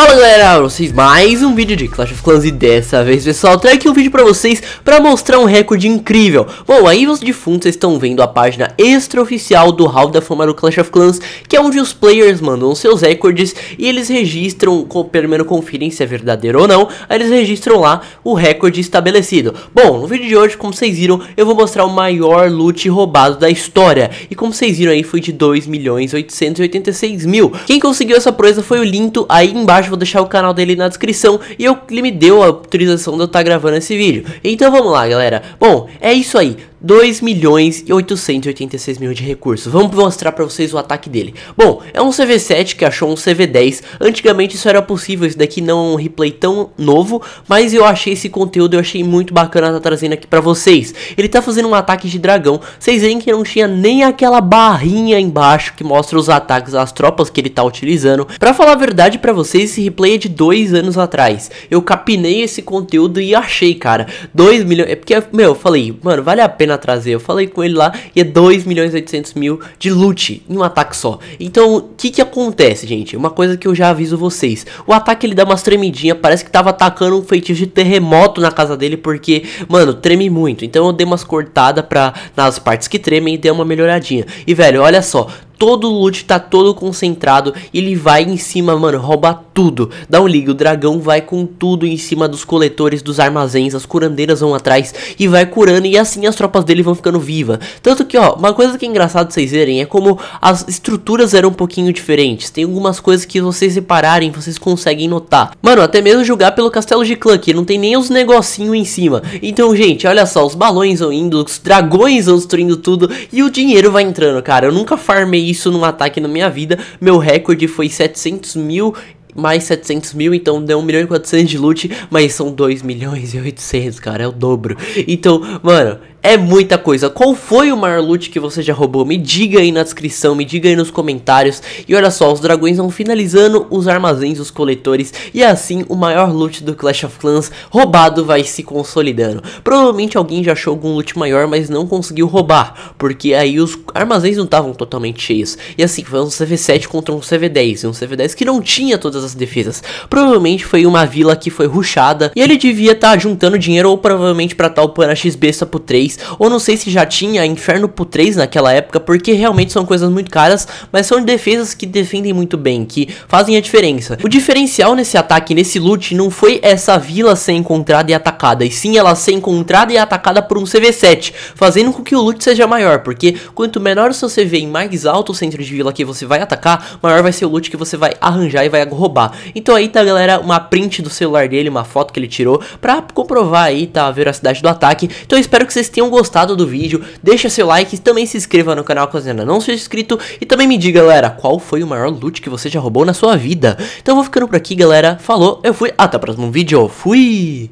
Fala galera, vocês mais um vídeo de Clash of Clans e dessa vez pessoal, trago aqui um vídeo pra vocês pra mostrar um recorde incrível Bom, aí de fundo vocês estão vendo a página extraoficial do Hall da Fama do Clash of Clans Que é onde os players mandam seus recordes e eles registram, pelo menos conferem se é verdadeiro ou não Aí eles registram lá o recorde estabelecido Bom, no vídeo de hoje, como vocês viram, eu vou mostrar o maior loot roubado da história E como vocês viram aí foi de 2.886.000 milhões mil Quem conseguiu essa proeza foi o Linto aí embaixo vou deixar o canal dele na descrição e eu, ele me deu a autorização de eu estar tá gravando esse vídeo. Então vamos lá, galera. Bom, é isso aí. 2 milhões e 886 mil de recursos. Vamos mostrar para vocês o ataque dele. Bom, é um CV7 que achou um CV10. Antigamente isso era possível, isso daqui não é um replay tão novo, mas eu achei esse conteúdo, eu achei muito bacana tá trazendo aqui para vocês. Ele tá fazendo um ataque de dragão. Vocês veem que não tinha nem aquela barrinha embaixo que mostra os ataques as tropas que ele tá utilizando. Para falar a verdade para vocês, esse replay é de dois anos atrás. Eu capinei esse conteúdo e achei, cara, 2 milhões, é porque meu, eu falei, mano, vale a pena pena trazer. Eu falei com ele lá e é 2 milhões e 800 mil de loot em um ataque só. Então, o que que acontece, gente? Uma coisa que eu já aviso vocês. O ataque ele dá umas tremidinhas, parece que tava atacando um feitiço de terremoto na casa dele, porque, mano, treme muito. Então eu dei umas cortadas pra, nas partes que tremem e dei uma melhoradinha. E, velho, olha só, todo o loot tá todo concentrado ele vai em cima, mano, rouba tudo. Dá um liga, o dragão vai com tudo em cima dos coletores, dos armazéns, as curandeiras vão atrás e vai curando e assim as tropas dele vão ficando viva. Tanto que, ó, uma coisa que é engraçado vocês verem é como as estruturas eram um pouquinho diferentes. Tem algumas coisas que vocês repararem, vocês conseguem notar. Mano, até mesmo julgar pelo castelo de clã, que não tem nem os negocinho em cima. Então, gente, olha só, os balões vão indo, os dragões vão destruindo tudo e o dinheiro vai entrando, cara. Eu nunca farmei isso num ataque na minha vida. Meu recorde foi 700 mil mais 700 mil, então deu 1 milhão e 400 de loot, mas são 2 milhões e 800, cara, é o dobro. Então, mano, é muita coisa. Qual foi o maior loot que você já roubou? Me diga aí na descrição, me diga aí nos comentários. E olha só, os dragões vão finalizando os armazéns, os coletores, e assim o maior loot do Clash of Clans roubado vai se consolidando. Provavelmente alguém já achou algum loot maior, mas não conseguiu roubar, porque aí os armazéns não estavam totalmente cheios. E assim, foi um CV7 contra um CV10, e um CV10 que não tinha todas as as defesas. Provavelmente foi uma vila que foi ruxada e ele devia estar tá juntando dinheiro ou provavelmente para tal para XB Sapo 3, ou não sei se já tinha Inferno Pro 3 naquela época, porque realmente são coisas muito caras, mas são defesas que defendem muito bem, que fazem a diferença. O diferencial nesse ataque, nesse loot, não foi essa vila ser encontrada e atacada, e sim ela ser encontrada e atacada por um CV7, fazendo com que o loot seja maior, porque quanto menor o seu CV e mais alto o centro de vila que você vai atacar, maior vai ser o loot que você vai arranjar e vai roubar roubar. Então aí tá, galera, uma print do celular dele, uma foto que ele tirou, pra comprovar aí, tá, a veracidade do ataque. Então eu espero que vocês tenham gostado do vídeo, deixa seu like, também se inscreva no canal caso ainda não seja inscrito, e também me diga, galera, qual foi o maior loot que você já roubou na sua vida. Então eu vou ficando por aqui, galera, falou, eu fui, até o próximo vídeo, fui!